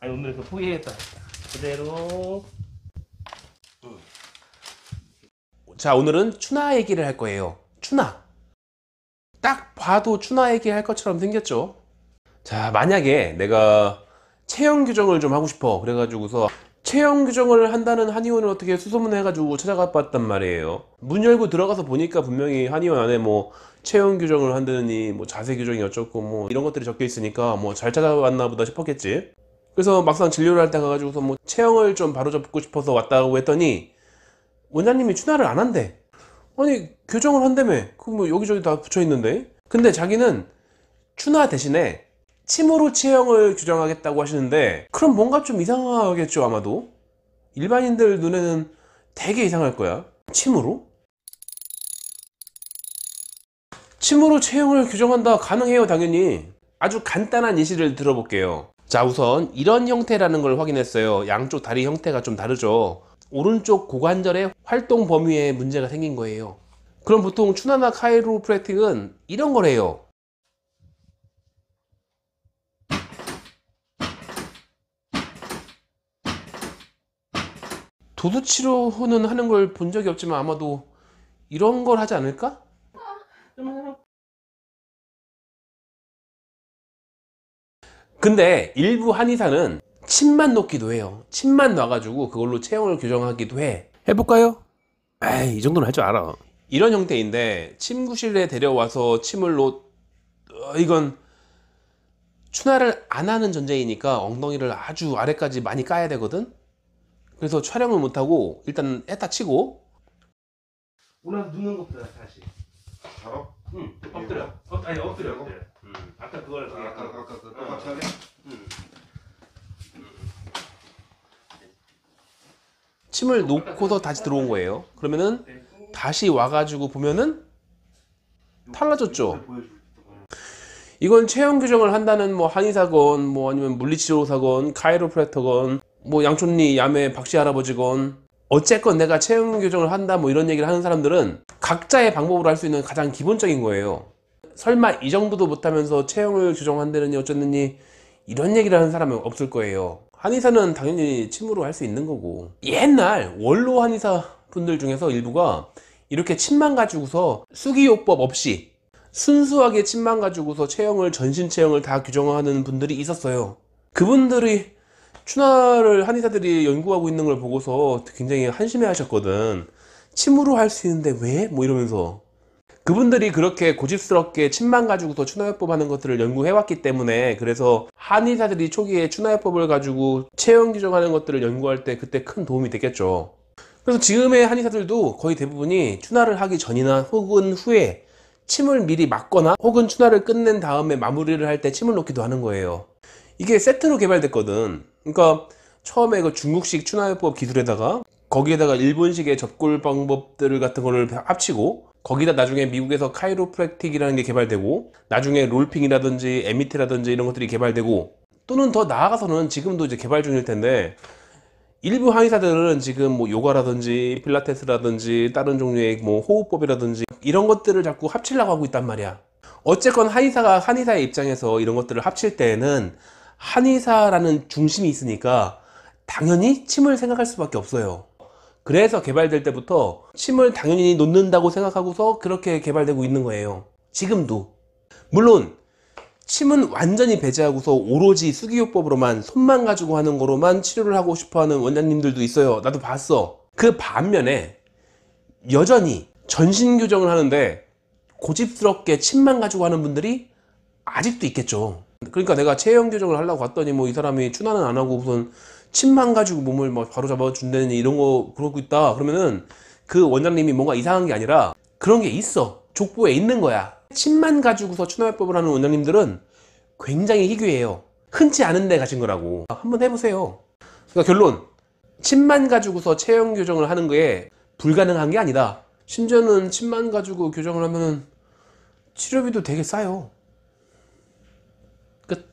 아니 오늘 에서 그 포기했다. 그대로. 자 오늘은 추나 얘기를 할 거예요. 추나. 딱 봐도 추나 얘기할 것처럼 생겼죠. 자 만약에 내가 체형 규정을 좀 하고 싶어 그래가지고서 체형 규정을 한다는 한의원을 어떻게 수소문해 가지고 찾아가 봤단 말이에요 문 열고 들어가서 보니까 분명히 한의원 안에 뭐 체형 규정을 한다니 느뭐 자세 규정이 어쩌고 뭐 이런 것들이 적혀 있으니까 뭐 잘 찾아봤나 보다 싶었겠지 그래서 막상 진료를 할 때 가가지고서 뭐 체형을 좀 바로잡고 싶어서 왔다고 했더니 원장님이 추나를 안 한대 아니 교정을 한다며 그뭐 여기저기 다 붙여있는데 근데 자기는 추나 대신에 침으로 체형을 규정하겠다고 하시는데 그럼 뭔가 좀 이상하겠죠 아마도 일반인들 눈에는 되게 이상할 거야 침으로? 침으로 체형을 규정한다 가능해요 당연히 아주 간단한 예시를 들어볼게요 자 우선 이런 형태라는 걸 확인했어요 양쪽 다리 형태가 좀 다르죠 오른쪽 고관절의 활동 범위에 문제가 생긴 거예요 그럼 보통 추나나 카이로프랙틱은 이런 거래요 도수치료는 하는 걸 본 적이 없지만 아마도 이런 걸 하지 않을까? 아, 근데 일부 한의사는 침만 놓기도 해요 침만 놔가지고 그걸로 체형을 교정하기도 해 해볼까요? 에이 이 정도는 할 줄 알아 이런 형태인데 침구실에 데려와서 침을 놓... 어, 이건 추나를 안 하는 전제이니까 엉덩이를 아주 아래까지 많이 까야 되거든 그래서 촬영을 못하고 일단 했다 치고 오늘 눕는 것보다 다시 바로? 응 예. 엎드려 엎, 아니 엎드려 엎드려 음. 아까 그걸 아, 아까 감사하게. 음. 침을 놓고서 다시 들어온 거예요. 그러면은 다시 와가지고 보면은 달라졌죠. 이건 체형 교정을 한다는 뭐 한의사건, 뭐 아니면 물리치료사건, 카이로프레터건, 뭐 양촌리 야매 박씨 할아버지건 어쨌건 내가 체형 교정을 한다 뭐 이런 얘기를 하는 사람들은 각자의 방법으로 할 수 있는 가장 기본적인 거예요. 설마 이 정도도 못하면서 채용을 규정한다느니 어쩌느니 이런 얘기를 하는 사람은 없을 거예요 한의사는 당연히 침으로 할 수 있는 거고 옛날 원로 한의사 분들 중에서 일부가 이렇게 침만 가지고서 수기요법 없이 순수하게 침만 가지고서 체형을 전신 체형을 다 규정하는 분들이 있었어요 그분들이 추나를 한의사들이 연구하고 있는 걸 보고서 굉장히 한심해 하셨거든 침으로 할 수 있는데 왜? 뭐 이러면서 그분들이 그렇게 고집스럽게 침만 가지고서 추나요법 하는 것들을 연구해왔기 때문에 그래서 한의사들이 초기에 추나요법을 가지고 체형 규정하는 것들을 연구할 때 그때 큰 도움이 됐겠죠. 그래서 지금의 한의사들도 거의 대부분이 추나를 하기 전이나 혹은 후에 침을 미리 맞거나 혹은 추나를 끝낸 다음에 마무리를 할 때 침을 놓기도 하는 거예요. 이게 세트로 개발됐거든. 그러니까 처음에 그 중국식 추나요법 기술에다가 거기에다가 일본식의 접골 방법들을 같은 거를 합치고 거기다 나중에 미국에서 카이로프랙틱이라는 게 개발되고 나중에 롤핑이라든지 에미트라든지 이런 것들이 개발되고 또는 더 나아가서는 지금도 이제 개발 중일 텐데 일부 항의사들은 지금 뭐 요가라든지 필라테스라든지 다른 종류의 뭐 호흡법이라든지 이런 것들을 자꾸 합치려고 하고 있단 말이야 어쨌건 한의사가 한의사의 입장에서 이런 것들을 합칠 때에는 한의사라는 중심이 있으니까 당연히 침을 생각할 수밖에 없어요 그래서 개발될 때부터 침을 당연히 놓는다고 생각하고서 그렇게 개발되고 있는 거예요 지금도 물론 침은 완전히 배제하고서 오로지 수기요법으로만 손만 가지고 하는 거로만 치료를 하고 싶어하는 원장님들도 있어요 나도 봤어 그 반면에 여전히 전신 교정을 하는데 고집스럽게 침만 가지고 하는 분들이 아직도 있겠죠 그러니까 내가 체형 교정을 하려고 갔더니 뭐 이 사람이 추나는 안 하고 무슨 침만 가지고 몸을 막 뭐 바로 잡아준다는 이런 거 그러고 있다 그러면은 그 원장님이 뭔가 이상한 게 아니라 그런 게 있어 족보에 있는 거야 침만 가지고서 추나요법을 하는 원장님들은 굉장히 희귀해요 흔치 않은데 가신 거라고 한번 해보세요 그러니까 결론 침만 가지고서 체형 교정을 하는 거에 불가능한 게 아니다 심지어는 침만 가지고 교정을 하면은 치료비도 되게 싸요 끝